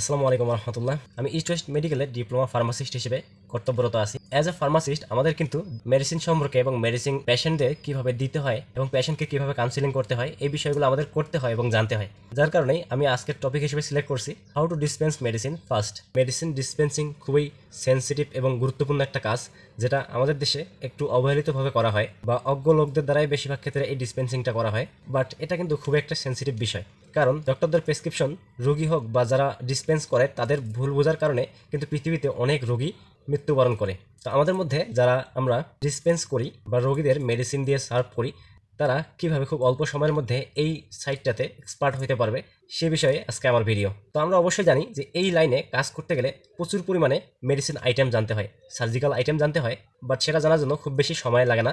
আসসালামু আলাইকুম রহমতুল্লাহ আমি ইস্ট ওয়েস্ট মেডিকেলের ডিপ্লোমা ফার্মাসিস্ট হিসেবে কর্তব্যরত আছি অ্যাজ এ ফার্মাসিস্ট আমাদের কিন্তু মেডিসিন সম্পর্কে এবং মেডিসিন পেশেন্টদের কীভাবে দিতে হয় এবং পেশেন্টকে কীভাবে কাউন্সিলিং করতে হয় এই বিষয়গুলো আমাদের করতে হয় এবং জানতে হয় যার কারণে আমি আজকের টপিক হিসেবে সিলেক্ট করছি how to dispense medicine first medicine dispensing খুবই সেন্সিটিভ এবং গুরুত্বপূর্ণ একটা কাজ যেটা আমাদের দেশে একটু অবহেলিতভাবে করা হয় বা অজ্ঞ লোকদের দ্বারাই বেশিরভাগ ক্ষেত্রে এই ডিসপেন্সিংটা করা হয় বাট এটা কিন্তু খুব একটা সেন্সিটিভ বিষয় কারণ ডক্টরদের প্রেসক্রিপশন রোগী হোক বা যারা ডিসপেন্স করে তাদের ভুল বোঝার কারণে কিন্তু পৃথিবীতে অনেক রোগী মৃত্যুবরণ করে তো আমাদের মধ্যে যারা আমরা ডিসপেন্স করি বা রোগীদের মেডিসিন দিয়ে সার্ভ করি তারা কিভাবে খুব অল্প সময়ের মধ্যে এই সাইটটাতে এক্সপার্ট হতে পারবে সে বিষয়ে আজকে আমার ভিডিও তো আমরা অবশ্যই জানি যে এই লাইনে কাজ করতে গেলে প্রচুর পরিমাণে মেডিসিন আইটেম জানতে হয় সার্জিক্যাল আইটেম জানতে হয় বাট সেটা জানার জন্য খুব বেশি সময় লাগে না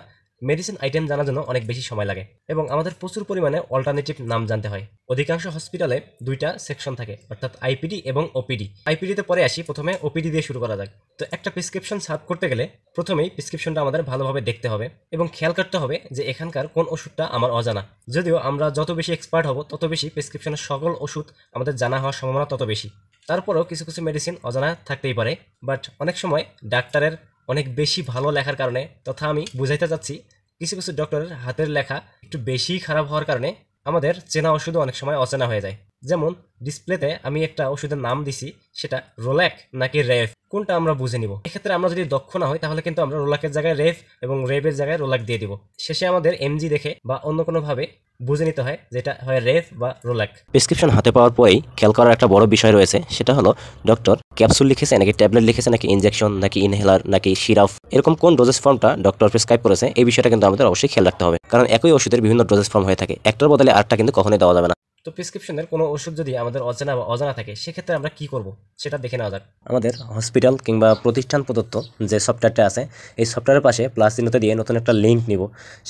মেডিসিন আইটেম জানার জন্য অনেক বেশি সময় লাগে এবং আমাদের প্রচুর পরিমাণে অল্টারনেটিভ নাম জানতে হয় অধিকাংশ হসপিটালে দুইটা সেকশন থাকে অর্থাৎ আইপিডি এবং ওপিডি আইপিডিতে পরে আসি প্রথমে ওপিডি দিয়ে শুরু করা যাক তো একটা প্রেসক্রিপশন সার্ভ করতে গেলে প্রথমেই প্রেসক্রিপশনটা আমাদের ভালোভাবে দেখতে হবে এবং খেয়াল করতে হবে যে এখানকার কোন ওষুধটা আমার অজানা যদিও আমরা যত বেশি এক্সপার্ট হব তত বেশি প্রেসক্রিপশনের সকল ওষুধ আমাদের জানা হওয়ার সম্ভাবনা তত বেশি তারপরেও কিছু কিছু মেডিসিন অজানা থাকতেই পারে বাট অনেক সময় ডাক্তারের অনেক বেশি ভালো লেখার কারণে তথা আমি বুঝাইতে চাচ্ছি কিছু কিছু ডক্টরের হাতের লেখা একটু বেশি খারাপ হওয়ার কারণে আমাদের চেনা ওষুধও অনেক সময় অচেনা হয়ে যায় যেমন ডিসপ্লেতে আমি একটা ওষুধের নাম দিছি সেটা রোল্যাক নাকি রেফ কোনটা আমরা বুঝে নিব এক্ষেত্রে আমরা যদি দক্ষ না হই তাহলে কিন্তু আমরা রোলাকের জায়গায় রেফ এবং রেভের জায়গায় রোলাক দিয়ে দিব শেষে আমাদের এমজি দেখে বা অন্য কোনোভাবে বুঝে নিতে হয় যেটা হয় রেফ বা রোলাক প্রেসক্রিপশন হাতে পাওয়ার পরেই খেয়াল করার একটা বড় বিষয় রয়েছে সেটা হলো ডক্টর ক্যাপসুল লিখেছে নাকি ট্যাবলেট লিখেছে নাকি ইনজেকশন নাকি ইনহেলার নাকি সিরাফ এরকম কোন ডোজেস ফর্মটা ডক্টর প্রেসক্রাইব করেছে এই বিষয়টা কিন্তু আমাদের অবশ্যই খেয়াল রাখতে হবে কারণ একই ওষুধের বিভিন্ন ডোজেস ফর্ম হয়ে থাকে একটার বদলে আটটা কিন্তু কখনোই দেওয়া যাবে না তো প্রেসক্রিপশনের কোনো ওষুধ যদি আমাদের অজানা বা অজানা থাকে সেক্ষেত্রে আমরা কি করব সেটা দেখে নেওয়া যাক আমাদের হসপিটাল কিংবা প্রতিষ্ঠান প্রদত্ত যে সফটওয়্যারটা আছে এই সফটওয়্যারের পাশে প্লাস চিহ্নতে দিয়ে নতুন একটা লিঙ্ক নিব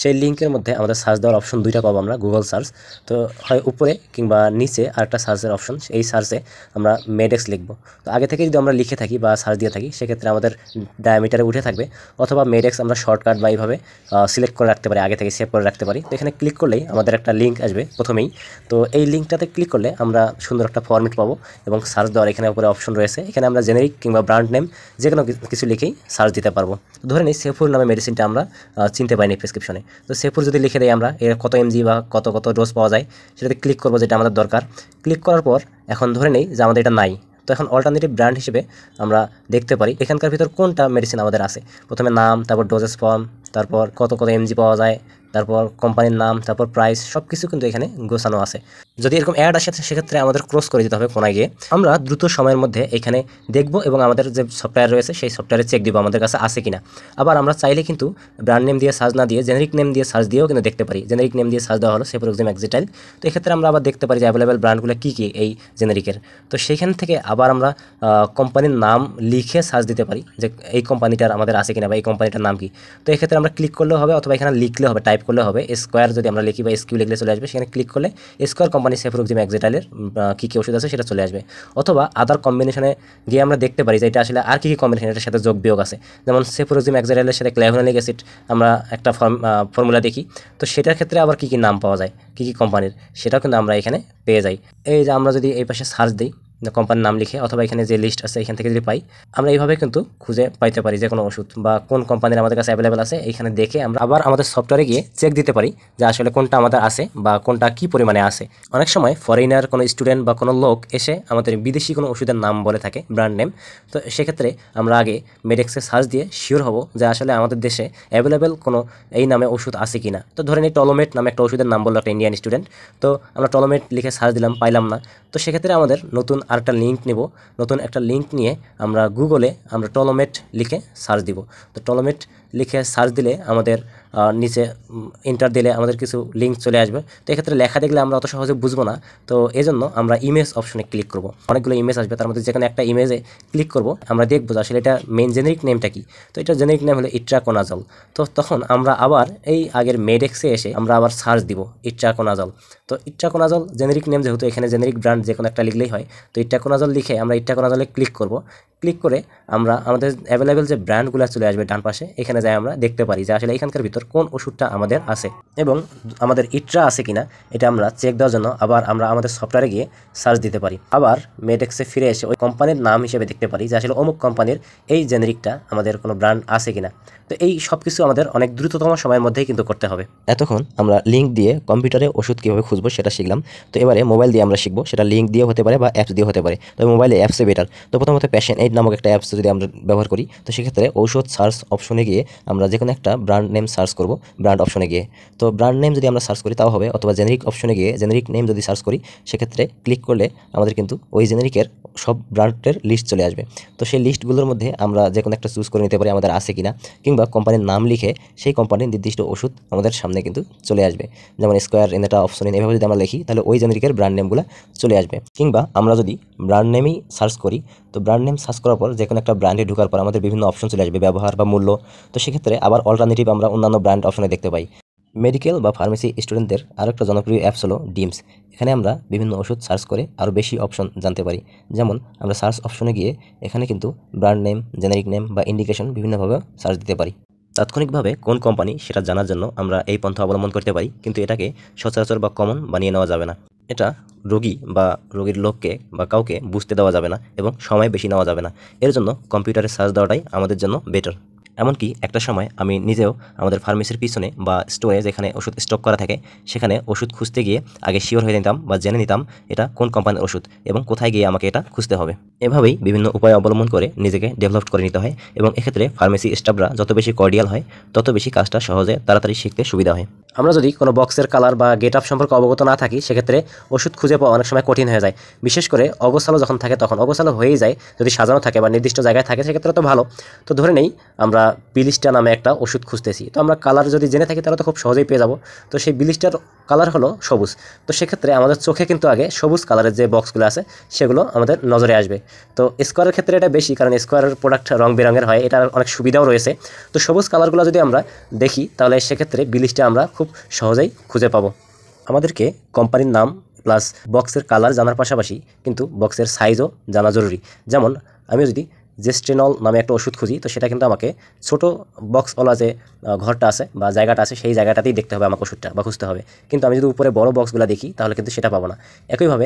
সেই লিঙ্কের মধ্যে আমাদের সার্চ দেওয়ার অপশন দুইটা পাবো আমরা গুগল সার্চ তো হয় উপরে কিংবা নিচে আরেকটা সার্চের অপশন এই সার্চে আমরা মেডেক্স লিখব তো আগে থেকে যদি আমরা লিখে থাকি বা সার্চ দিয়ে থাকি সেক্ষেত্রে আমাদের ডায়ামিটারে উঠে থাকবে অথবা মেডেক্স আমরা শর্টকাট বা এইভাবে সিলেক্ট করে রাখতে পারি আগে থেকে সেভ করে রাখতে পারি তো এখানে ক্লিক করলেই আমাদের একটা লিঙ্ক আসবে প্রথমেই তো এই লিঙ্কটাতে ক্লিক করলে আমরা সুন্দর একটা ফর্মেট পাবো এবং সার্চ দেওয়ার এখানে উপরে অপশন রয়েছে এখানে আমরা জেনেরিক কিংবা ব্র্যান্ড নেম যে কোনো কিছু লিখেই সার্চ দিতে পারবো ধরে নিই সেফুর নামে মেডিসিনটা আমরা চিনতে পারিনি প্রেসক্রিপশনে তো সেফুর যদি লিখে দেয় আমরা এর কত এমজি বা কত কত ডোজ পাওয়া যায় সেটাতে ক্লিক করবো যেটা আমাদের দরকার ক্লিক করার পর এখন ধরে নেই যে আমাদের এটা নাই তো এখন অল্টারনেটিভ ব্র্যান্ড হিসেবে আমরা দেখতে পারি এখানকার ভিতর কোনটা মেডিসিন আমাদের আছে প্রথমে নাম তারপর ডোজেস ফর্ম তারপর কত কত এমজি পাওয়া যায় তারপর কোম্পানির নাম তারপর প্রাইস সব কিছু কিন্তু এখানে গোছানো আছে যদি এরকম অ্যাড আসে সেক্ষেত্রে আমাদের ক্রস করে যেতে হবে কোনায় গিয়ে আমরা দ্রুত সময়ের মধ্যে এখানে দেখব এবং আমাদের যে সফটওয়্যার রয়েছে সেই সফটওয়্যারে চেক দিব আমাদের কাছে আছে কিনা আবার আমরা চাইলে কিন্তু ব্র্যান্ড নেম দিয়ে সার্চ না দিয়ে জেনারিক নেম দিয়ে সার্চ দিয়েও কিন্তু দেখতে পারি জেনারিক নেম দিয়ে সার্চ দেওয়া হলো সেফর এক্সাম এক্সিটাইল তো এক্ষেত্রে আমরা আবার দেখতে পারি যে অ্যাভেলেবেল ব্র্যান্ডগুলো কী কী এই জেনারিকের তো সেখান থেকে আবার আমরা কোম্পানির নাম লিখে সার্চ দিতে পারি যে এই কোম্পানিটার আমাদের আছে কিনা বা এই কোম্পানিটার নাম কি তো এক্ষেত্রে আমরা ক্লিক করলেও হবে অথবা এখানে লিখলেও হবে টাইপ টাইপ করলে হবে স্কোয়ার যদি আমরা লিখি বা স্কিউ লিখলে চলে আসবে সেখানে ক্লিক করলে স্কোয়ার কোম্পানি সেফরুক্সিম এক্সিটালের কী কী ওষুধ আছে সেটা চলে আসবে অথবা আদার কম্বিনেশনে গিয়ে আমরা দেখতে পারি যে এটা আসলে আর কী কী কম্বিনেশন এটার সাথে যোগ বিয়োগ আছে যেমন সেফরুক্সিম এক্সিটালের সাথে ক্ল্যাভোনালিক অ্যাসিড আমরা একটা ফর্মুলা দেখি তো সেটার ক্ষেত্রে আবার কী কী নাম পাওয়া যায় কী কী কোম্পানির সেটাও কিন্তু আমরা এখানে পেয়ে যাই এই যে আমরা যদি এই পাশে সার্চ দিই কোম্পানির নাম লিখে অথবা এখানে যে লিস্ট আছে এখান থেকে যদি পাই আমরা এইভাবে কিন্তু খুঁজে পাইতে পারি যে কোনো ওষুধ বা কোন কোম্পানির আমাদের কাছে অ্যাভেলেবেল আছে এখানে দেখে আমরা আবার আমাদের সফটওয়্যারে গিয়ে চেক দিতে পারি যে আসলে কোনটা আমাদের আছে বা কোনটা কি পরিমাণে আছে অনেক সময় ফরেনার কোনো স্টুডেন্ট বা কোনো লোক এসে আমাদের বিদেশি কোনো ওষুধের নাম বলে থাকে ব্র্যান্ড নেম তো সেক্ষেত্রে আমরা আগে মেডেক্সে সার্চ দিয়ে শিওর হব যে আসলে আমাদের দেশে অ্যাভেলেবেল কোনো এই নামে ওষুধ আছে কি না তো ধরে এই টলোমেট নামে একটা ওষুধের নাম বললো একটা ইন্ডিয়ান স্টুডেন্ট তো আমরা টলোমেট লিখে সার্চ দিলাম পাইলাম না তো সেক্ষেত্রে আমাদের নতুন আরেকটা লিঙ্ক নেব নতুন একটা লিঙ্ক নিয়ে আমরা গুগলে আমরা টলোমেট লিখে সার্চ দিব তো টলোমেট লিখে সার্চ দিলে আমাদের নিচে ইন্টার দিলে আমাদের কিছু লিঙ্ক চলে আসবে তো এক্ষেত্রে লেখা দেখলে আমরা অত সহজে বুঝবো না তো এই জন্য আমরা ইমেজ অপশনে ক্লিক করব অনেকগুলো ইমেজ আসবে তার মধ্যে যেখানে একটা ইমেজে ক্লিক করব আমরা দেখবো আসলে এটা মেন জেনেরিক নেমটা কি তো এটা জেনারিক নেম হলো ইট্রাকোনাজল তো তখন আমরা আবার এই আগের মেডেক্সে এসে আমরা আবার সার্চ দিব ইট্রাকোনাজল তো ইট্রাকোনাজল জেনেরিক নেম যেহেতু এখানে জেনেরিক ব্র্যান্ড যে কোনো একটা লিখলেই হয় তো ইট্রাকোনাজল লিখে আমরা ইট্রাকোনাজলে ক্লিক করব ক্লিক করে আমরা আমাদের অ্যাভেলেবেল যে ব্র্যান্ডগুলো চলে আসবে ডান পাশে এখানে এখানে যাই আমরা দেখতে পারি যে আসলে এখানকার ভিতর কোন ওষুধটা আমাদের আছে এবং আমাদের ইটরা আছে কিনা এটা আমরা চেক দেওয়ার জন্য আবার আমরা আমাদের সফটওয়্যারে গিয়ে সার্চ দিতে পারি আবার মেডেক্সে ফিরে এসে ওই কোম্পানির নাম হিসেবে দেখতে পারি যে আসলে অমুক কোম্পানির এই জেনেরিকটা আমাদের কোনো ব্র্যান্ড আছে কিনা তো এই সব কিছু আমাদের অনেক দ্রুততম সময়ের মধ্যেই কিন্তু করতে হবে এতক্ষণ আমরা লিঙ্ক দিয়ে কম্পিউটারে ওষুধ কীভাবে খুঁজবো সেটা শিখলাম তো এবারে মোবাইল দিয়ে আমরা শিখবো সেটা লিঙ্ক দিয়ে হতে পারে বা অ্যাপস দিয়ে হতে পারে তবে মোবাইলে অ্যাপসে বেটার তো প্রথমত প্যাশন এইট নামক একটা অ্যাপস যদি আমরা ব্যবহার করি তো সেক্ষেত্রে ঔষধ সার্চ অপশনে গিয়ে আমরা যে কোনো একটা ব্র্যান্ড নেম সার্চ করব ব্র্যান্ড অপশনে গিয়ে তো ব্র্যান্ড নেম যদি আমরা সার্চ করি তাও হবে অথবা জেনেরিক অপশনে গিয়ে জেনেরিক নেম যদি সার্চ করি সেক্ষেত্রে ক্লিক করলে আমাদের কিন্তু ওই জেনেরিকের সব ব্র্যান্ডের লিস্ট চলে আসবে তো সেই লিস্টগুলোর মধ্যে আমরা যে কোনো একটা চুজ করে নিতে পারি আমাদের আছে কিনা কিংবা কিংবা কোম্পানির নাম লিখে সেই কোম্পানির নির্দিষ্ট ওষুধ আমাদের সামনে কিন্তু চলে আসবে যেমন স্কোয়ার এনেটা অপশন ইন এভাবে যদি আমরা লিখি তাহলে ওই জেনেরিকের ব্র্যান্ড নেমগুলো চলে আসবে কিংবা আমরা যদি ব্র্যান্ড নেমেই সার্চ করি তো ব্র্যান্ড নেম সার্চ করার পর যে কোনো একটা ব্র্যান্ডে ঢোকার পর আমাদের বিভিন্ন অপশন চলে আসবে ব্যবহার বা মূল্য তো সেক্ষেত্রে আবার অল্টারনেটিভ আমরা অন্যান্য ব্র্যান্ড অপশনে দেখতে পাই মেডিকেল বা ফার্মেসি স্টুডেন্টদের আরও একটা জনপ্রিয় অ্যাপস হলো ডিমস এখানে আমরা বিভিন্ন ওষুধ সার্চ করে আরও বেশি অপশন জানতে পারি যেমন আমরা সার্চ অপশনে গিয়ে এখানে কিন্তু ব্র্যান্ড নেম জেনারিক নেম বা ইন্ডিকেশন বিভিন্নভাবে সার্চ দিতে পারি তাৎক্ষণিকভাবে কোন কোম্পানি সেটা জানার জন্য আমরা এই পন্থা অবলম্বন করতে পারি কিন্তু এটাকে সচরাচর বা কমন বানিয়ে নেওয়া যাবে না এটা রোগী বা রোগীর লোককে বা কাউকে বুঝতে দেওয়া যাবে না এবং সময় বেশি নেওয়া যাবে না এর জন্য কম্পিউটারে সার্চ দেওয়াটাই আমাদের জন্য বেটার এমনকি একটা সময় আমি নিজেও আমাদের ফার্মেসির পিছনে বা স্টোরে যেখানে ওষুধ স্টক করা থাকে সেখানে ওষুধ খুঁজতে গিয়ে আগে শিওর হয়ে নিতাম বা জেনে নিতাম এটা কোন কোম্পানির ওষুধ এবং কোথায় গিয়ে আমাকে এটা খুঁজতে হবে এভাবেই বিভিন্ন উপায় অবলম্বন করে নিজেকে ডেভেলপ করে নিতে হয় এবং এক্ষেত্রে ফার্মেসি স্টাফরা যত বেশি কর্ডিয়াল হয় তত বেশি কাজটা সহজে তাড়াতাড়ি শিখতে সুবিধা হয় আমরা যদি কোনো বক্সের কালার বা গেট আপ সম্পর্কে অবগত না থাকি সেক্ষেত্রে ওষুধ খুঁজে পাওয়া অনেক সময় কঠিন হয়ে যায় বিশেষ করে অগোছালো যখন থাকে তখন অগোছালো হয়েই যায় যদি সাজানো থাকে বা নির্দিষ্ট জায়গায় থাকে সেক্ষেত্রে তো ভালো তো ধরে নেই আমরা বিলিস্টা নামে একটা ওষুধ খুঁজতেছি তো আমরা কালার যদি জেনে থাকি তাহলে তো খুব সহজেই পেয়ে যাব তো সেই বিলিস্টার কালার হলো সবুজ তো সেক্ষেত্রে আমাদের চোখে কিন্তু আগে সবুজ কালারের যে বক্সগুলো আছে সেগুলো আমাদের নজরে আসবে তো স্কোয়ারের ক্ষেত্রে এটা বেশি কারণ স্কোয়ারের প্রোডাক্ট রং বেরঙের হয় এটার অনেক সুবিধাও রয়েছে তো সবুজ কালারগুলো যদি আমরা দেখি তাহলে সেক্ষেত্রে বিলিস্টা আমরা খুব সহজেই খুঁজে পাবো আমাদেরকে কোম্পানির নাম প্লাস বক্সের কালার জানার পাশাপাশি কিন্তু বক্সের সাইজও জানা জরুরি যেমন আমি যদি জেস্টেনল নামে একটা ওষুধ খুঁজি তো সেটা কিন্তু আমাকে ছোটো বক্সওয়ালা যে ঘরটা আছে বা জায়গাটা আছে সেই জায়গাটাতেই দেখতে হবে আমাকে ওষুধটা বা খুঁজতে হবে কিন্তু আমি যদি উপরে বড় বক্সগুলো দেখি তাহলে কিন্তু সেটা পাবো না একইভাবে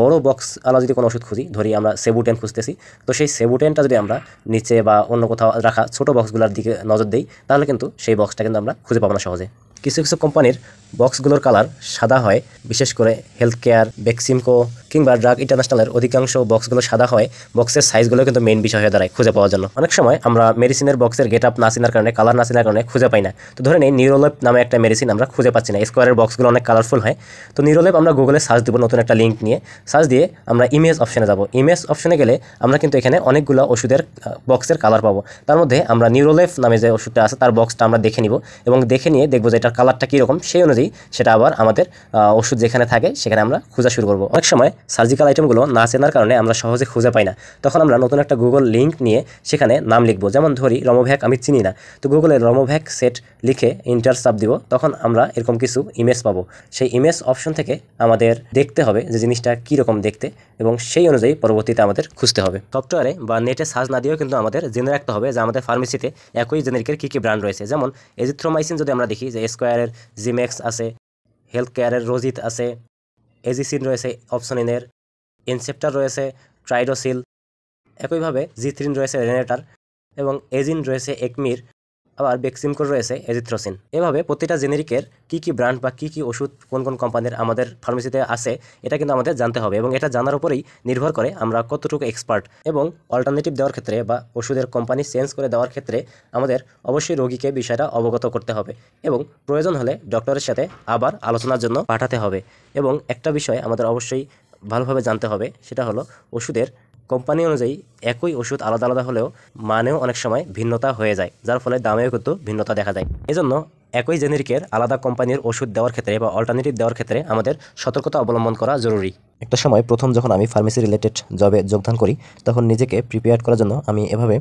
বড় বক্সওয়ালা যদি কোনো ওষুধ খুঁজি ধরি আমরা সেবুটেন খুঁজতেছি তো সেই সেবুটেনটা যদি আমরা নিচে বা অন্য কোথাও রাখা ছোটো বক্সগুলোর দিকে নজর দিই তাহলে কিন্তু সেই বক্সটা কিন্তু আমরা খুঁজে পাবো না সহজে কিছু কিছু কোম্পানির বক্সগুলোর কালার সাদা হয় বিশেষ করে হেলথ কেয়ার বেক্সিমকো কিংবা ড্রাগ ইন্টারন্যাশনালের অধিকাংশ বক্সগুলো সাদা হয় বক্সের সাইজগুলো কিন্তু মেইন বিষয় হয়ে দাঁড়ায় খুঁজে পাওয়ার জন্য অনেক সময় আমরা মেডিসিনের বক্সের গেট আপ না চিনার কারণে কালার না চিনার কারণে খুঁজে পাই না তো ধরে নিই নিউরোলেপ নামে একটা মেডিসিন আমরা খুঁজে পাচ্ছি না স্কোয়ারের বক্সগুলো অনেক কালারফুল হয় তো নিউরোলেপ আমরা গুগলে সার্চ দেবো নতুন একটা লিঙ্ক নিয়ে সার্চ দিয়ে আমরা ইমেজ অপশনে যাব ইমেজ অপশনে গেলে আমরা কিন্তু এখানে অনেকগুলো ওষুধের বক্সের কালার পাবো তার মধ্যে আমরা নিউরোলেপ নামে যে ওষুধটা আছে তার বক্সটা আমরা দেখে নিব এবং দেখে নিয়ে দেখবো যে এটার কালারটা কীরকম সেই অনুযায়ী দিই সেটা আবার আমাদের ওষুধ যেখানে থাকে সেখানে আমরা খোঁজা শুরু করবো অনেক সময় সার্জিক্যাল আইটেমগুলো না চেনার কারণে আমরা সহজে খুঁজে পাই না তখন আমরা নতুন একটা গুগল লিঙ্ক নিয়ে সেখানে নাম লিখবো যেমন ধরি রমোভ্যাক আমি চিনি না তো গুগলে রমোভ্যাক সেট লিখে ইন্টার সাপ দিব তখন আমরা এরকম কিছু ইমেজ পাবো সেই ইমেজ অপশন থেকে আমাদের দেখতে হবে যে জিনিসটা কীরকম দেখতে এবং সেই অনুযায়ী পরবর্তীতে আমাদের খুঁজতে হবে সফটওয়্যারে বা নেটে সার্চ না দিয়েও কিন্তু আমাদের জেনে রাখতে হবে যে আমাদের ফার্মেসিতে একই জেনেরিকের কী কী ব্র্যান্ড রয়েছে যেমন এজিথ্রোমাইসিন যদি আমরা দেখি যে স্কোয়ারের জিমেক্স আছে হেলথ কেয়ারের রোজিত আছে এজিসিন রয়েছে অপশন ইনের ইনসেপ্টার রয়েছে ট্রাইডোসিল একইভাবে জিথ্রিন রয়েছে রেনেটার এবং এজিন রয়েছে একমির আবার বেক্সিমকোর রয়েছে এজিথ্রোসিন এভাবে প্রতিটা জেনেরিকের কি কি ব্র্যান্ড বা কি কি ওষুধ কোন কোন কোম্পানির আমাদের ফার্মেসিতে আছে এটা কিন্তু আমাদের জানতে হবে এবং এটা জানার উপরেই নির্ভর করে আমরা কতটুকু এক্সপার্ট এবং অল্টারনেটিভ দেওয়ার ক্ষেত্রে বা ওষুধের কোম্পানি চেঞ্জ করে দেওয়ার ক্ষেত্রে আমাদের অবশ্যই রোগীকে বিষয়টা অবগত করতে হবে এবং প্রয়োজন হলে ডক্টরের সাথে আবার আলোচনার জন্য পাঠাতে হবে এবং একটা বিষয় আমাদের অবশ্যই ভালোভাবে জানতে হবে সেটা হলো ওষুধের কোম্পানি অনুযায়ী একই ওষুধ আলাদা আলাদা হলেও মানেও অনেক সময় ভিন্নতা হয়ে যায় যার ফলে দামেও কিন্তু ভিন্নতা দেখা যায় এজন্য একই জেনেরিকের আলাদা কোম্পানির ওষুধ দেওয়ার ক্ষেত্রে বা অল্টারনেটিভ দেওয়ার ক্ষেত্রে আমাদের সতর্কতা অবলম্বন করা জরুরি একটা সময় প্রথম যখন আমি ফার্মেসি রিলেটেড জবে যোগদান করি তখন নিজেকে প্রিপেয়ার করার জন্য আমি এভাবে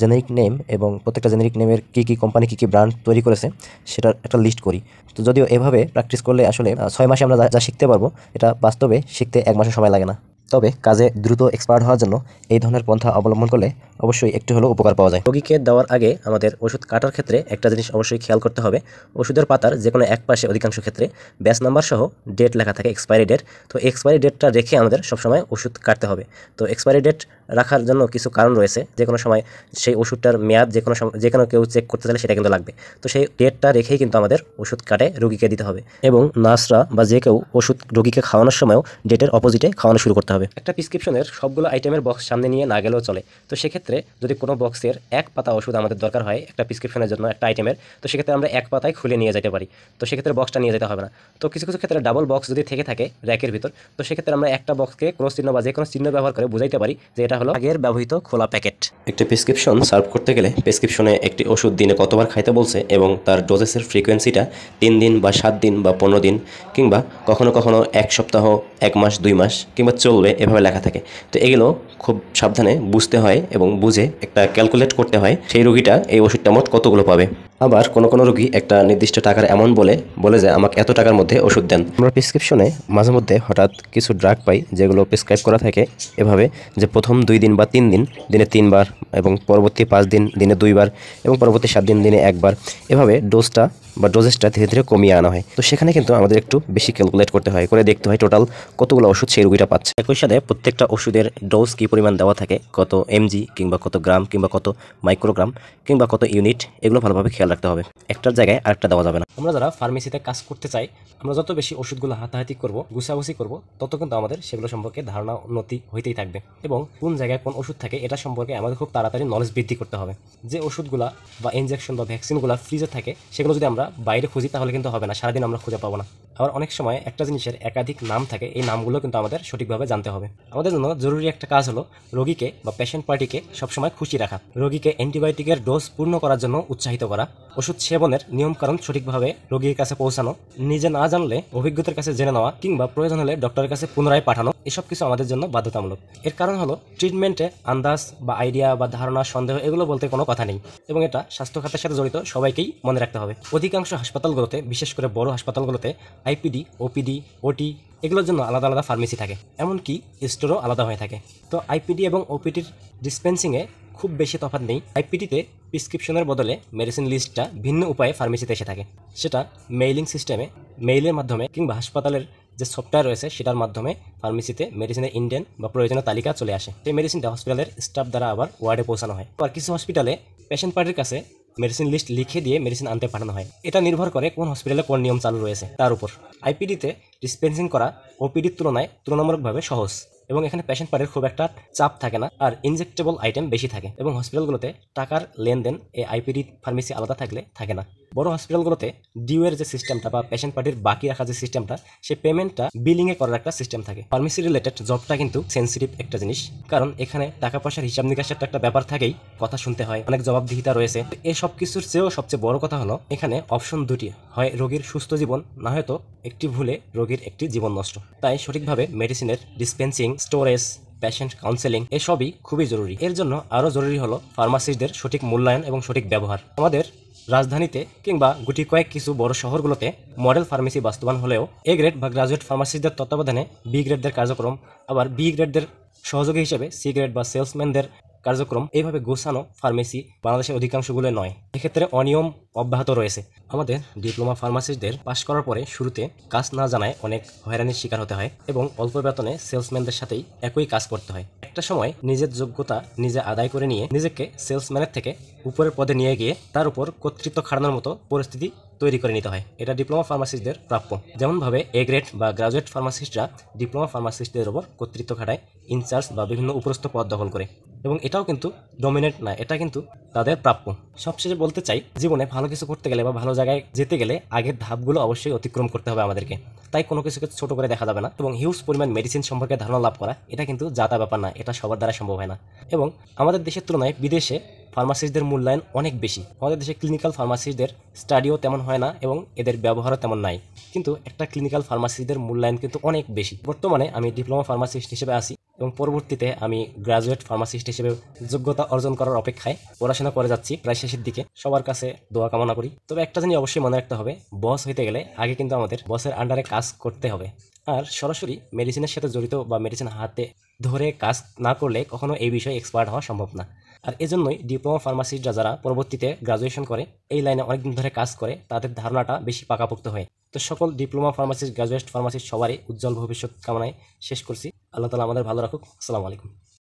জেনেরিক নেম এবং প্রত্যেকটা জেনেরিক নেমের কী কী কোম্পানি কী কী ব্র্যান্ড তৈরি করেছে সেটার একটা লিস্ট করি তো যদিও এভাবে প্র্যাকটিস করলে আসলে ছয় মাসে আমরা যা শিখতে পারবো এটা বাস্তবে শিখতে এক মাসের সময় লাগে না তবে কাজে দ্রুত এক্সপার্ট হওয়ার জন্য এই ধরনের পন্থা অবলম্বন করলে অবশ্যই একটু হলেও উপকার পাওয়া যায় রোগীকে দেওয়ার আগে আমাদের ওষুধ কাটার ক্ষেত্রে একটা জিনিস অবশ্যই খেয়াল করতে হবে ওষুধের পাতার যে কোনো এক পাশে অধিকাংশ ক্ষেত্রে ব্যাচ নাম্বার সহ ডেট লেখা থাকে এক্সপায়ারি ডেট তো এক্সপায়ারি ডেটটা রেখে আমাদের সবসময় ওষুধ কাটতে হবে তো এক্সপায়ারি ডেট রাখার জন্য কিছু কারণ রয়েছে যে কোনো সময় সেই ওষুধটার মেয়াদ যে কোনো সময় যে কোনো কেউ চেক করতে চাইলে সেটা কিন্তু লাগবে তো সেই ডেটটা রেখেই কিন্তু আমাদের ওষুধ কাটে রুগীকে দিতে হবে এবং নার্সরা বা যে কেউ ওষুধ রুগীকে খাওয়ানোর সময়ও ডেটের অপোজিটে খাওয়ানো শুরু করতে হবে একটা প্রিসক্রিপশনের সবগুলো আইটেমের বক্স সামনে নিয়ে না গেলেও চলে তো সেক্ষেত্রে যদি কোনো বক্সের এক পাতা ওষুধ আমাদের দরকার হয় একটা প্রিসক্রিপশনের জন্য একটা আইটেমের তো সেক্ষেত্রে আমরা এক পাতায় খুলে নিয়ে যেতে পারি তো সেক্ষেত্রে বক্সটা নিয়ে যেতে হবে না তো কিছু কিছু ক্ষেত্রে ডাবল বক্স যদি থেকে থাকে র্যাকের ভিতর তো সেক্ষেত্রে আমরা একটা বক্সকে কোনো চিহ্ন বা যে কোনো চিহ্ন ব্যবহার করে বুঝাইতে পারি যে এটা হলো আগের ব্যবহৃত খোলা প্যাকেট একটি প্রেসক্রিপশন সার্ভ করতে গেলে প্রেসক্রিপশনে একটি ওষুধ দিনে কতবার খাইতে বলছে এবং তার ডোজেসের ফ্রিকোয়েন্সিটা তিন দিন বা সাত দিন বা পনেরো দিন কিংবা কখনো কখনো এক সপ্তাহ এক মাস দুই মাস কিংবা চলবে এভাবে লেখা থাকে তো এগুলো খুব সাবধানে বুঝতে হয় এবং বুঝে একটা ক্যালকুলেট করতে হয় সেই রুগীটা এই ওষুধটা মোট কতগুলো পাবে আবার কোনো কোনো রোগী একটা নির্দিষ্ট টাকার অ্যামাউন্ট বলে বলে যে আমাকে এত টাকার মধ্যে ওষুধ দেন আমরা প্রেসক্রিপশনে মাঝে মধ্যে হঠাৎ কিছু ড্রাগ পাই যেগুলো প্রেসক্রাইব করা থাকে এভাবে যে প্রথম দুই দিন বা তিন দিন দিনে তিনবার এবং পরবর্তী পাঁচ দিন দিনে দুইবার এবং পরবর্তী সাত দিন দিনে একবার এভাবে ডোজটা বা ডোজেসটা ধীরে ধীরে কমিয়ে আনা হয় তো সেখানে কিন্তু আমাদের একটু বেশি ক্যালকুলেট করতে হয় করে দেখতে হয় টোটাল কতগুলো ওষুধ সেই রুগীটা পাচ্ছে একই সাথে প্রত্যেকটা ওষুধের ডোজ কী পরিমাণ দেওয়া থাকে কত এমজি কিংবা কত গ্রাম কিংবা কত মাইক্রোগ্রাম কিংবা কত ইউনিট এগুলো ভালোভাবে খেয়াল রাখতে হবে একটার জায়গায় আরেকটা দেওয়া যাবে না আমরা যারা ফার্মেসিতে কাজ করতে চাই আমরা যত বেশি ওষুধগুলো হাতাহাতি করব গুছাগুছি করব তত কিন্তু আমাদের সেগুলো সম্পর্কে ধারণা উন্নতি হইতেই থাকবে এবং কোন জায়গায় কোন ওষুধ থাকে এটা সম্পর্কে আমাদের খুব তাড়াতাড়ি নলেজ বৃদ্ধি করতে হবে যে ওষুধগুলো বা ইঞ্জেকশন বা ভ্যাকসিনগুলো ফ্রিজে থাকে সেগুলো যদি আমরা বাইরে খুঁজি তাহলে কিন্তু হবে না সারাদিন আমরা খুঁজে পাবো না আবার অনেক সময় একটা জিনিসের একাধিক নাম থাকে এই নামগুলো কিন্তু আমাদের সঠিকভাবে জানতে হবে আমাদের জন্য জরুরি একটা কাজ হলো রোগীকে বা পেশেন্ট পার্টিকে সবসময় খুশি রাখা রোগীকে অ্যান্টিবায়োটিকের ডোজ পূর্ণ করার জন্য উৎসাহিত করা ওষুধ সেবনের নিয়মকানুন সঠিকভাবে রোগীর কাছে পৌঁছানো নিজে না জানলে অভিজ্ঞতার কাছে জেনে নেওয়া কিংবা প্রয়োজন হলে ডক্টরের কাছে পুনরায় পাঠানো এসব কিছু আমাদের জন্য বাধ্যতামূলক এর কারণ হলো ট্রিটমেন্টে আন্দাজ বা আইডিয়া বা ধারণা সন্দেহ এগুলো বলতে কোনো কথা নেই এবং এটা স্বাস্থ্য খাতের সাথে জড়িত সবাইকেই মনে রাখতে হবে অধিকাংশ হাসপাতালগুলোতে বিশেষ করে বড় হাসপাতালগুলোতে আইপিডি ওপিডি ওটি এগুলোর জন্য আলাদা আলাদা ফার্মেসি থাকে এমনকি স্টোরও আলাদা হয়ে থাকে তো আইপিডি এবং ওপিডির ডিসপেন্সিংয়ে খুব বেশি তফাৎ নেই আইপিডিতে প্রিসক্রিপশনের বদলে মেডিসিন লিস্টটা ভিন্ন উপায়ে ফার্মেসিতে এসে থাকে সেটা মেইলিং সিস্টেমে মেইলের মাধ্যমে কিংবা হাসপাতালের যে সফটওয়্যার রয়েছে সেটার মাধ্যমে ফার্মেসিতে মেডিসিনের ইন্ডেন বা প্রয়োজনীয় তালিকা চলে আসে সেই মেডিসিনটা হসপিটালের স্টাফ দ্বারা আবার ওয়ার্ডে পৌঁছানো হয় আর কিছু হসপিটালে পেশেন্ট পার্টির কাছে মেডিসিন লিস্ট লিখে দিয়ে মেডিসিন আনতে পাঠানো হয় এটা নির্ভর করে কোন হসপিটালে কোন নিয়ম চালু রয়েছে তার উপর আইপিডিতে ডিসপেন্সিং করা ওপিডির তুলনায় তুলনামূলকভাবে সহজ এবং এখানে পেশেন্ট পারের খুব একটা চাপ থাকে না আর ইনজেক্টেবল আইটেম বেশি থাকে এবং হসপিটালগুলোতে টাকার লেনদেন এই আইপিডি ফার্মেসি আলাদা থাকলে থাকে না বড় হসপিটালগুলোতে ডিউয়ের যে সিস্টেমটা বা পেশেন্ট পার্টির বাকি রাখা যে সিস্টেমটা সে পেমেন্টটা বিলিংয়ে করার একটা সিস্টেম থাকে ফার্মেসি রিলেটেড জবটা কিন্তু সেন্সিটিভ একটা জিনিস কারণ এখানে টাকা পয়সার হিসাব নিকাশের একটা ব্যাপার থাকেই কথা শুনতে হয় অনেক জবাবদিহিতা রয়েছে এই সব কিছুর চেয়েও সবচেয়ে বড় কথা হলো এখানে অপশন দুটি হয় রোগীর সুস্থ জীবন না হয়তো একটি ভুলে রোগীর একটি জীবন নষ্ট তাই সঠিকভাবে মেডিসিনের ডিসপেন্সিং স্টোরেজ প্যাশেন্ট কাউন্সেলিং এসবই খুবই জরুরি এর জন্য আরও জরুরি হলো ফার্মাসিস্টদের সঠিক মূল্যায়ন এবং সঠিক ব্যবহার আমাদের রাজধানীতে কিংবা গুটি কয়েক কিছু বড় শহরগুলোতে মডেল ফার্মেসি বাস্তবায়ন হলেও এ গ্রেড বা গ্রাজুয়েট ফার্মাসিস্টদের তত্ত্বাবধানে বি গ্রেডদের কার্যক্রম আবার বি গ্রেডদের সহযোগী হিসেবে সি গ্রেড বা সেলসম্যানদের কার্যক্রম এইভাবে গোছানো ফার্মেসি বাংলাদেশের অধিকাংশগুলো নয় এক্ষেত্রে অনিয়ম অব্যাহত রয়েছে আমাদের ডিপ্লোমা ফার্মাসিস্টদের পাশ করার পরে শুরুতে কাজ না জানায় অনেক হয়রানির শিকার হতে হয় এবং অল্প বেতনে সেলসম্যানদের সাথেই একই কাজ করতে হয় একটা সময় নিজের যোগ্যতা নিজে আদায় করে নিয়ে নিজেকে সেলসম্যানের থেকে উপরের পদে নিয়ে গিয়ে তার উপর কর্তৃত্ব খাড়ানোর মতো পরিস্থিতি তৈরি করে নিতে হয় এটা ডিপ্লোমা ফার্মাসিস্টদের প্রাপ্য যেমনভাবে এ গ্রেড বা গ্রাজুয়েট ফার্মাসিস্টরা ডিপ্লোমা ফার্মাসিস্টদের ওপর কর্তৃত্ব খাটায় ইনচার্জ বা বিভিন্ন উপরস্থ পদ দখল করে এবং এটাও কিন্তু ডমিনেট না এটা কিন্তু তাদের প্রাপ্য সবশেষে বলতে চাই জীবনে ভালো কিছু করতে গেলে বা ভালো জায়গায় যেতে গেলে আগের ধাপগুলো অবশ্যই অতিক্রম করতে হবে আমাদেরকে তাই কোনো কিছুকে ছোট করে দেখা যাবে না এবং হিউজ পরিমাণ মেডিসিন সম্পর্কে ধারণা লাভ করা এটা কিন্তু যাতা ব্যাপার না এটা সবার দ্বারা সম্ভব হয় না এবং আমাদের দেশের তুলনায় বিদেশে ফার্মাসিস্টদের মূল্যায়ন অনেক বেশি আমাদের দেশে ক্লিনিক্যাল ফার্মাসিস্টদের স্টাডিও তেমন হয় না এবং এদের ব্যবহারও তেমন নাই কিন্তু একটা ক্লিনিক্যাল ফার্মাসিস্টদের মূল্যায়ন কিন্তু অনেক বেশি বর্তমানে আমি ডিপ্লোমা ফার্মাসিস্ট হিসেবে আছি এবং পরবর্তীতে আমি গ্রাজুয়েট ফার্মাসিস্ট হিসেবে যোগ্যতা অর্জন করার অপেক্ষায় পড়াশোনা করে যাচ্ছি প্রায় শেষের দিকে সবার কাছে দোয়া কামনা করি তবে একটা জিনিস অবশ্যই মনে রাখতে হবে বস হইতে গেলে আগে কিন্তু আমাদের বসের আন্ডারে কাজ করতে হবে আর সরাসরি মেডিসিনের সাথে জড়িত বা মেডিসিন হাতে ধরে কাজ না করলে কখনো এই বিষয়ে এক্সপার্ট হওয়া সম্ভব না আর এজন্যই ডিপ্লোমা ফার্মাসিস্টরা যারা পরবর্তীতে গ্রাজুয়েশন করে এই লাইনে অনেকদিন ধরে কাজ করে তাদের ধারণাটা বেশি পাকাপোক্ত হয় তো সকল ডিপ্লোমা ফার্মাসিস্ট গ্রাজুয়েট ফার্মাসিস্ট সবারই উজ্জ্বল ভবিষ্যৎ কামনায় শেষ করছি আল্লাহ তালা আমাদের ভালো রাখুক আসসালামু আলাইকুম